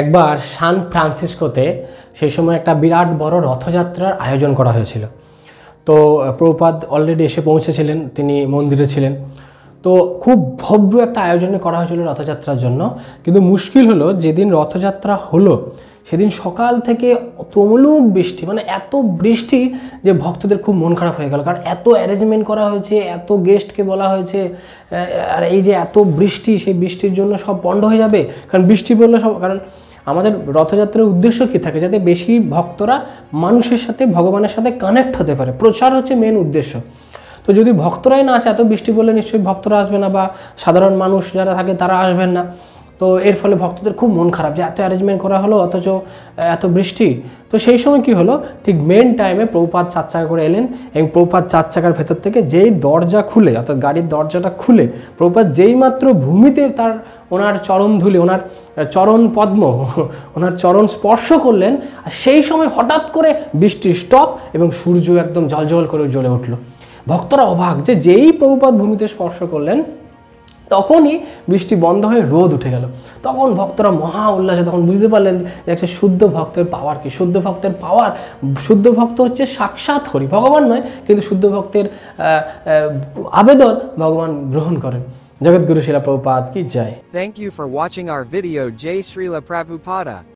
একবার সান ফ্রান্সিসকোতে সেই সময় একটা বিরাট বড় রথযাত্রার আয়োজন করা হয়েছিল তো প্রপাদ অলরেডি এসে পৌঁছেছিলেন তিনি মন্দিরে ছিলেন তো খুব ভব্য একটা আয়োজন করা হয়েছিল রথযাত্রার জন্য কিন্তু মুশকিল হলো যেদিন রথযাত্রা হলো সেদিন সকাল থেকে তমলুক বৃষ্টি মানে এত বৃষ্টি যে ভক্তদের খুব মন খারাপ হয়ে গেল কারণ এত অ্যারেঞ্জমেন্ট করা হয়েছে এত গেস্টকে বলা হয়েছে আর এই যে এত বৃষ্টি সেই বৃষ্টির জন্য সব বন্ধ হয়ে যাবে কারণ বৃষ্টি পড়লে সব কারণ আমাদের রথযাত্রার উদ্দেশ্য কী থাকে যাতে বেশি ভক্তরা মানুষের সাথে ভগবানের সাথে কানেক্ট হতে পারে প্রচার হচ্ছে মেন উদ্দেশ্য তো যদি ভক্তরাই না আসে এত বৃষ্টি পড়লে নিশ্চয়ই ভক্তরা আসবে না বা সাধারণ মানুষ যারা থাকে তারা আসবেন না তো এর ফলে ভক্তদের খুব মন খারাপ যে এত অ্যারেঞ্জমেন্ট করা হলো অথচ এত বৃষ্টি তো সেই সময় কি হলো ঠিক মেন টাইমে প্রভুপাত চার চাকা করে এলেন এবং প্রভুপাত চার চাকার ভেতর থেকে যেই দরজা খুলে অর্থাৎ গাড়ির দরজাটা খুলে প্রভুপাত যেই মাত্র ভূমিতে তার ওনার চরণ ধুলি ওনার চরণ পদ্ম ওনার চরণ স্পর্শ করলেন আর সেই সময় হঠাৎ করে বৃষ্টি স্টপ এবং সূর্য একদম জলজল করে জ্বলে উঠল ভক্তরা অবাক যে যেই প্রভুপাত ভূমিতে স্পর্শ করলেন তখনই বৃষ্টি বন্ধ হয়ে রোদ উঠে গেল তখন ভক্তরা মহা উল্লাসে তখন বুঝতে পারলেন যে একটা শুদ্ধ ভক্তের পাওয়ার কি শুদ্ধ ভক্তের পাওয়ার শুদ্ধ ভক্ত হচ্ছে সাক্ষাৎ হরি ভগবান নয় কিন্তু শুদ্ধ ভক্তের আবেদন ভগবান গ্রহণ করেন জগৎগুরু শিলা প্রভুপাদ কি যায় thank you for watching our video জয় শ্রীলা প্রভুপাদা